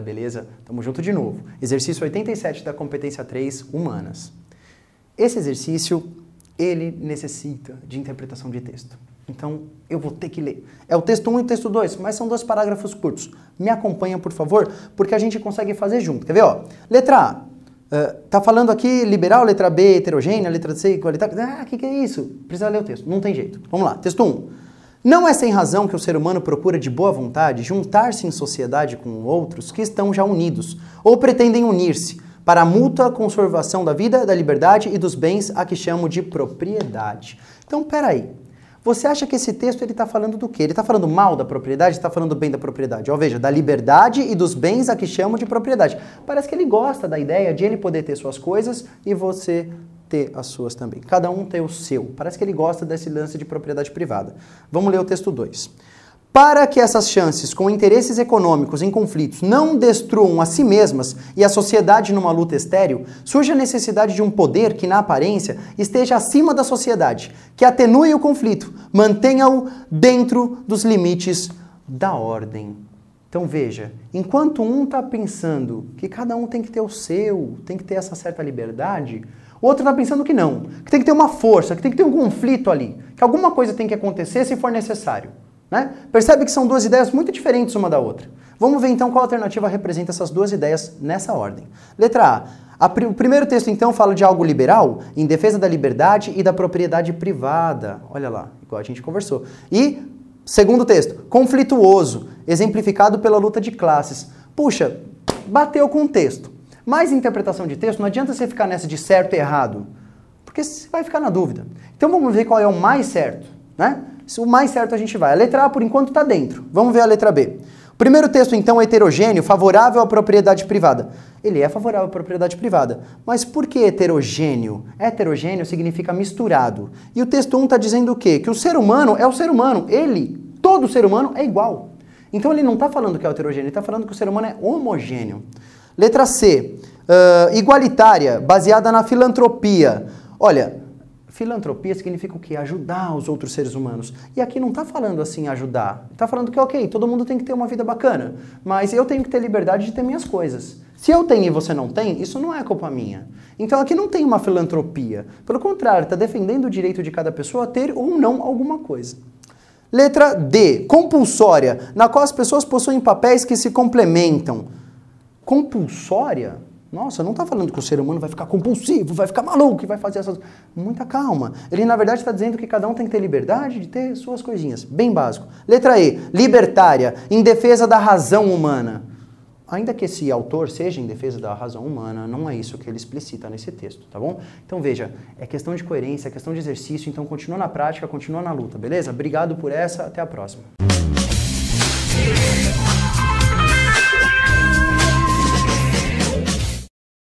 galera, beleza? Tamo junto de novo. Exercício 87 da competência 3, humanas. Esse exercício, ele necessita de interpretação de texto. Então, eu vou ter que ler. É o texto 1 e o texto 2, mas são dois parágrafos curtos. Me acompanha, por favor, porque a gente consegue fazer junto. Quer ver, ó? Letra A. Uh, tá falando aqui liberal, letra B heterogênea, letra C igualitária. Ah, o que, que é isso? Precisa ler o texto. Não tem jeito. Vamos lá. Texto 1. Não é sem razão que o ser humano procura de boa vontade juntar-se em sociedade com outros que estão já unidos, ou pretendem unir-se, para a mútua conservação da vida, da liberdade e dos bens a que chamo de propriedade. Então, peraí. Você acha que esse texto ele está falando do quê? Ele está falando mal da propriedade? Está falando bem da propriedade? Ou veja, da liberdade e dos bens a que chamo de propriedade. Parece que ele gosta da ideia de ele poder ter suas coisas e você ter as suas também. Cada um tem o seu. Parece que ele gosta desse lance de propriedade privada. Vamos ler o texto 2. Para que essas chances com interesses econômicos em conflitos não destruam a si mesmas e a sociedade numa luta estéril, surge a necessidade de um poder que, na aparência, esteja acima da sociedade, que atenue o conflito, mantenha-o dentro dos limites da ordem. Então veja, enquanto um está pensando que cada um tem que ter o seu, tem que ter essa certa liberdade, o outro está pensando que não, que tem que ter uma força, que tem que ter um conflito ali, que alguma coisa tem que acontecer se for necessário. Né? Percebe que são duas ideias muito diferentes uma da outra. Vamos ver então qual alternativa representa essas duas ideias nessa ordem. Letra A. a pr o primeiro texto então fala de algo liberal, em defesa da liberdade e da propriedade privada. Olha lá, igual a gente conversou. E segundo texto, conflituoso, exemplificado pela luta de classes. Puxa, bateu com o texto. Mas interpretação de texto, não adianta você ficar nessa de certo e errado, porque você vai ficar na dúvida. Então vamos ver qual é o mais certo, né? O mais certo a gente vai. A letra A, por enquanto, está dentro. Vamos ver a letra B. O primeiro texto, então, é heterogêneo, favorável à propriedade privada. Ele é favorável à propriedade privada. Mas por que heterogêneo? É heterogêneo significa misturado. E o texto 1 está dizendo o quê? Que o ser humano é o ser humano. Ele, todo ser humano, é igual. Então ele não está falando que é heterogêneo, ele está falando que o ser humano é homogêneo. Letra C. Uh, igualitária, baseada na filantropia. Olha, filantropia significa o quê? Ajudar os outros seres humanos. E aqui não está falando assim ajudar. Está falando que, ok, todo mundo tem que ter uma vida bacana, mas eu tenho que ter liberdade de ter minhas coisas. Se eu tenho e você não tem, isso não é culpa minha. Então aqui não tem uma filantropia. Pelo contrário, está defendendo o direito de cada pessoa a ter ou não alguma coisa. Letra D, compulsória, na qual as pessoas possuem papéis que se complementam compulsória, nossa, não está falando que o ser humano vai ficar compulsivo, vai ficar maluco vai fazer essas. Muita calma. Ele, na verdade, está dizendo que cada um tem que ter liberdade de ter suas coisinhas. Bem básico. Letra E. Libertária. Em defesa da razão humana. Ainda que esse autor seja em defesa da razão humana, não é isso que ele explicita nesse texto, tá bom? Então veja, é questão de coerência, é questão de exercício, então continua na prática, continua na luta, beleza? Obrigado por essa, até a próxima.